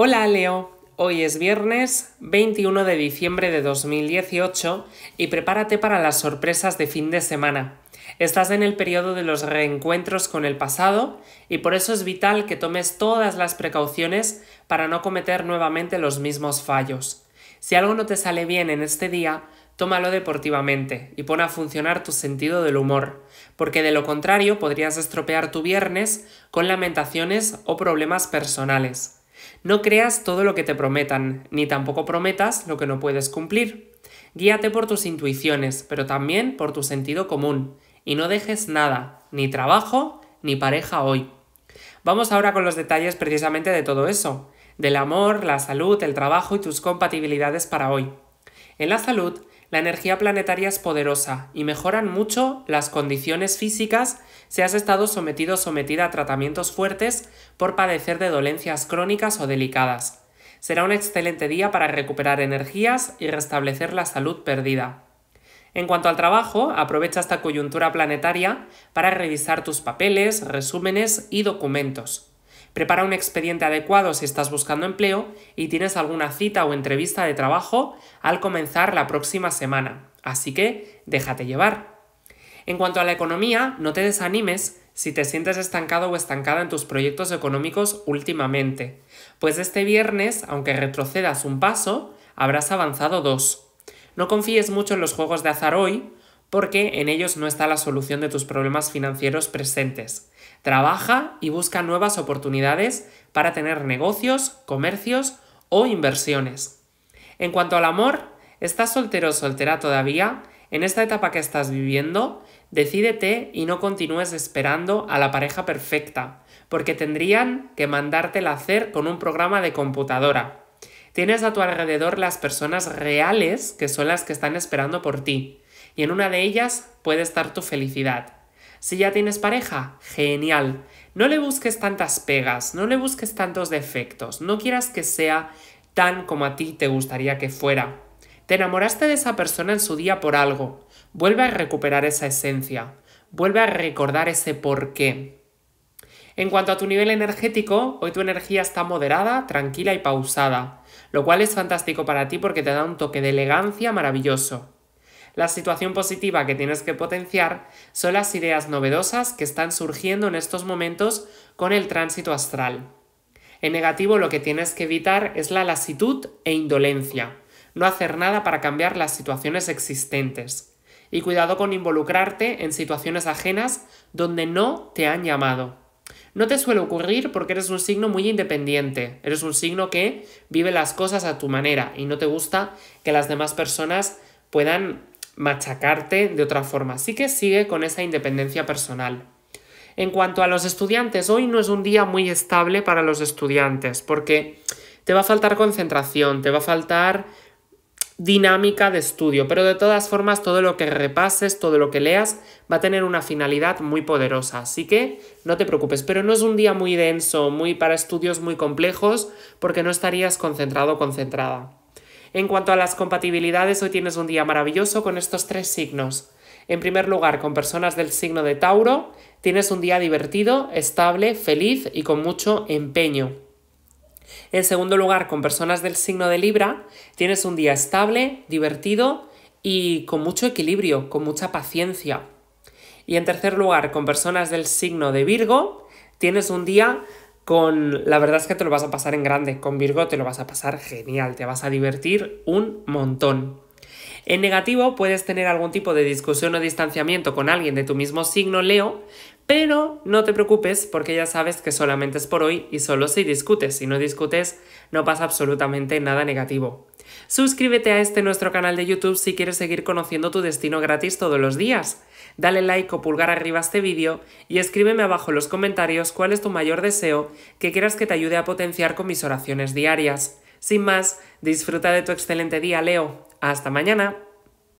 Hola Leo, hoy es viernes 21 de diciembre de 2018 y prepárate para las sorpresas de fin de semana. Estás en el periodo de los reencuentros con el pasado y por eso es vital que tomes todas las precauciones para no cometer nuevamente los mismos fallos. Si algo no te sale bien en este día, tómalo deportivamente y pon a funcionar tu sentido del humor, porque de lo contrario podrías estropear tu viernes con lamentaciones o problemas personales. No creas todo lo que te prometan, ni tampoco prometas lo que no puedes cumplir. Guíate por tus intuiciones, pero también por tu sentido común, y no dejes nada, ni trabajo, ni pareja hoy. Vamos ahora con los detalles precisamente de todo eso, del amor, la salud, el trabajo y tus compatibilidades para hoy. En la salud, la energía planetaria es poderosa y mejoran mucho las condiciones físicas si has estado sometido o sometida a tratamientos fuertes por padecer de dolencias crónicas o delicadas. Será un excelente día para recuperar energías y restablecer la salud perdida. En cuanto al trabajo, aprovecha esta coyuntura planetaria para revisar tus papeles, resúmenes y documentos. Prepara un expediente adecuado si estás buscando empleo y tienes alguna cita o entrevista de trabajo al comenzar la próxima semana, así que déjate llevar. En cuanto a la economía, no te desanimes si te sientes estancado o estancada en tus proyectos económicos últimamente, pues este viernes, aunque retrocedas un paso, habrás avanzado dos. No confíes mucho en los juegos de azar hoy, porque en ellos no está la solución de tus problemas financieros presentes. Trabaja y busca nuevas oportunidades para tener negocios, comercios o inversiones. En cuanto al amor, ¿estás soltero o soltera todavía? En esta etapa que estás viviendo, decídete y no continúes esperando a la pareja perfecta, porque tendrían que mandártela hacer con un programa de computadora. Tienes a tu alrededor las personas reales que son las que están esperando por ti y en una de ellas puede estar tu felicidad. Si ya tienes pareja, genial. No le busques tantas pegas, no le busques tantos defectos, no quieras que sea tan como a ti te gustaría que fuera. Te enamoraste de esa persona en su día por algo. Vuelve a recuperar esa esencia. Vuelve a recordar ese por qué. En cuanto a tu nivel energético, hoy tu energía está moderada, tranquila y pausada, lo cual es fantástico para ti porque te da un toque de elegancia maravilloso. La situación positiva que tienes que potenciar son las ideas novedosas que están surgiendo en estos momentos con el tránsito astral. En negativo lo que tienes que evitar es la lasitud e indolencia, no hacer nada para cambiar las situaciones existentes. Y cuidado con involucrarte en situaciones ajenas donde no te han llamado. No te suele ocurrir porque eres un signo muy independiente, eres un signo que vive las cosas a tu manera y no te gusta que las demás personas puedan machacarte de otra forma. Así que sigue con esa independencia personal. En cuanto a los estudiantes, hoy no es un día muy estable para los estudiantes porque te va a faltar concentración, te va a faltar dinámica de estudio, pero de todas formas todo lo que repases, todo lo que leas va a tener una finalidad muy poderosa, así que no te preocupes, pero no es un día muy denso, muy para estudios muy complejos, porque no estarías concentrado o concentrada. En cuanto a las compatibilidades, hoy tienes un día maravilloso con estos tres signos. En primer lugar, con personas del signo de Tauro, tienes un día divertido, estable, feliz y con mucho empeño. En segundo lugar, con personas del signo de Libra, tienes un día estable, divertido y con mucho equilibrio, con mucha paciencia. Y en tercer lugar, con personas del signo de Virgo, tienes un día con la verdad es que te lo vas a pasar en grande, con Virgo te lo vas a pasar genial, te vas a divertir un montón. En negativo puedes tener algún tipo de discusión o distanciamiento con alguien de tu mismo signo Leo, pero no te preocupes porque ya sabes que solamente es por hoy y solo si discutes, si no discutes no pasa absolutamente nada negativo. Suscríbete a este nuestro canal de YouTube si quieres seguir conociendo tu destino gratis todos los días. Dale like o pulgar arriba a este vídeo y escríbeme abajo en los comentarios cuál es tu mayor deseo que quieras que te ayude a potenciar con mis oraciones diarias. Sin más, disfruta de tu excelente día, Leo. Hasta mañana.